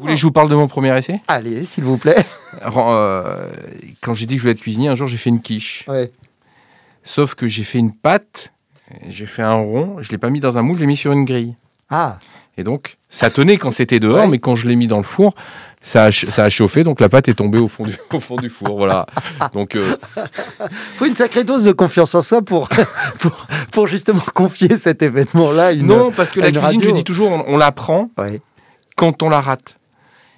Vous voulez que je vous parle de mon premier essai Allez, s'il vous plaît. Euh, quand j'ai dit que je voulais être cuisinier, un jour j'ai fait une quiche. Sauf que j'ai fait une pâte, j'ai fait un rond, je l'ai pas mis dans un moule, je l'ai mis sur une grille. Ah. Et donc, ça tenait quand c'était dehors, mais quand je l'ai mis dans le four, ça a, ça a, chauffé, donc la pâte est tombée au fond du, fond du four. Voilà. Donc, euh, faut une sacrée dose de confiance en soi pour, pour, pour justement confier cet événement-là. Non, parce que la cuisine, je dis toujours, on, on l'apprend quand on la rate.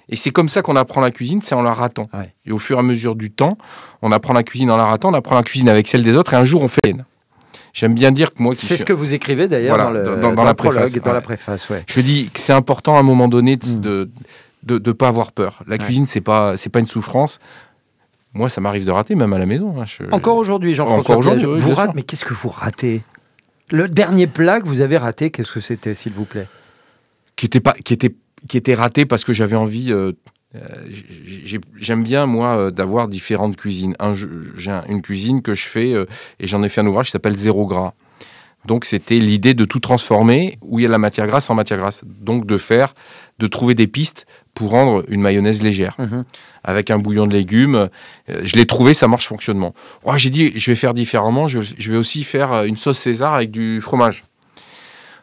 Et c'est comme ça qu'on apprend la cuisine, c'est en la ratant. Et au fur et à mesure du temps, on apprend la cuisine en la ratant, on apprend la cuisine avec celle des autres, et un jour on fait haine. J'aime bien dire que moi. C'est ce que vous écrivez d'ailleurs dans, la préface. dans la préface Je dis que c'est important à un moment donné de ne mm. pas avoir peur. La cuisine, c'est pas c'est pas une souffrance. Moi, ça m'arrive de rater, même à la maison. Hein, je... Encore aujourd'hui, Jean-François. Encore aujourd'hui, vous Mais qu'est-ce que vous ratez Le dernier plat que vous avez raté, qu'est-ce que c'était, s'il vous plaît Qui n'était pas, qui était qui était raté parce que j'avais envie. Euh, j'aime bien, moi, euh, d'avoir différentes cuisines. j'ai une cuisine que je fais, euh, et j'en ai fait un ouvrage qui s'appelle Zéro Gras. Donc, c'était l'idée de tout transformer, où il y a la matière grasse en matière grasse. Donc, de faire, de trouver des pistes pour rendre une mayonnaise légère, mhm. avec un bouillon de légumes. je l'ai trouvé, ça marche fonctionnement. Oh, j'ai dit, je vais faire différemment, je, vais aussi faire une sauce César avec du fromage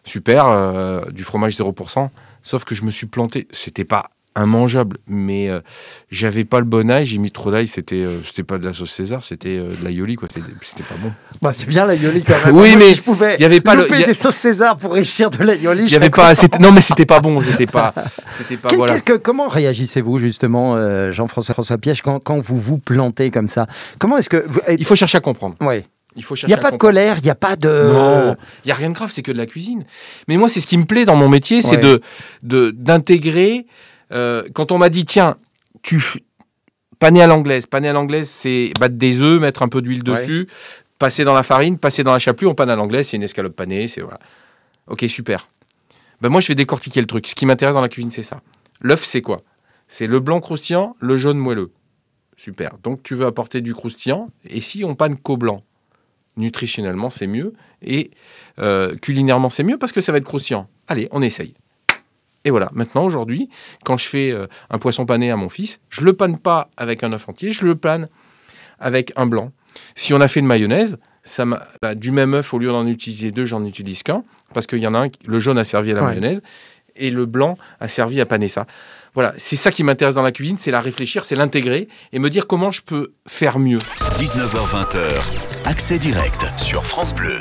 super, du fromage 0%. Sauf que je me suis planté. C'était pas immangeable, mais euh, j'avais pas le bon ail, j'ai mis trop d'ail, c'était euh, c'était pas de la sauce César, c'était euh, de l'aioli quoi, c'était pas bon. Bah, c'est bien l'aioli quand même. oui, mais je pouvais il y avait pas le des sauces César pour réussir de l'aioli. Il non mais c'était pas bon, c'était pas c'était pas voilà. Que, comment réagissez-vous justement Jean-François François Piège quand, vous vous plantez comme ça Comment est-ce que il faut chercher à comprendre. Oui. Il faut chercher. Il n'y a pas de colère, il n'y a pas de. Non, il n'y a rien de grave, c'est que de la cuisine. Mais moi, c'est ce qui me plaît dans mon métier, c'est de d'intégrer. Euh, quand on m'a dit, tiens, tu pané à l'anglaise. Pané à l'anglaise, c'est battre des œufs, mettre un peu d'huile dessus, passer dans la farine, passer dans la chapelure. On panne à l'anglaise, c'est une escalope panée, c'est voilà. Ok, super. Ben moi, je vais décortiquer le truc. Ce qui m'intéresse dans la cuisine, c'est ça. L'œuf, c'est quoi C'est le blanc croustillant, le jaune moelleux. Super. Donc, tu veux apporter du croustillant. Et si on panne qu'au blanc nutritionnellement c'est mieux et euh, culinairement c'est mieux parce que ça va être croustillant. Allez, on essaye. Et voilà, maintenant aujourd'hui, quand je fais euh, un poisson pané à mon fils, je le panne pas avec un œuf entier, je le panne avec un blanc. Si on a fait de mayonnaise, ça bah, du même œuf, au lieu d'en utiliser deux, j'en utilise qu'un, parce qu'il y en a un, le jaune a servi à la mayonnaise, et le blanc a servi à paner ça. Voilà, c'est ça qui m'intéresse dans la cuisine, c'est la réfléchir, c'est l'intégrer et me dire comment je peux faire mieux. 19h20, accès direct sur France Bleu.